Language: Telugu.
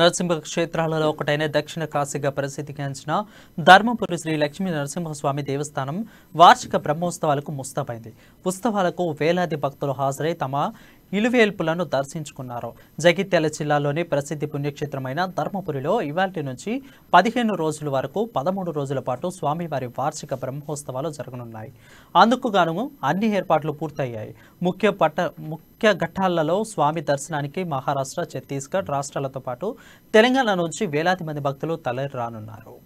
నరసింహ క్షేత్రాలలో ఒకటైన దక్షిణ కాశీగా ప్రసిద్ధి గాంచిన ధర్మపురి శ్రీ లక్ష్మీ నరసింహస్వామి దేవస్థానం వార్షిక బ్రహ్మోత్సవాలకు ముస్తాబైంది ఉత్సవాలకు వేలాది భక్తులు హాజరై తమ ఇలువేల్పులను దర్శించుకున్నారు జగిత్యాల జిల్లాలోని ప్రసిద్ధి పుణ్యక్షేత్రమైన ధర్మపురిలో ఇవాటి నుంచి పదిహేను రోజుల వరకు పదమూడు రోజుల పాటు స్వామివారి వార్షిక బ్రహ్మోత్సవాలు జరగనున్నాయి అందుకు గాను అన్ని ఏర్పాట్లు పూర్తయ్యాయి ముఖ్య పట్ట ముఖ్య ఘట్టాలలో స్వామి దర్శనానికి మహారాష్ట్ర ఛత్తీస్గఢ్ రాష్ట్రాలతో పాటు తెలంగాణ నుంచి వేలాది మంది భక్తులు తలరి రానున్నారు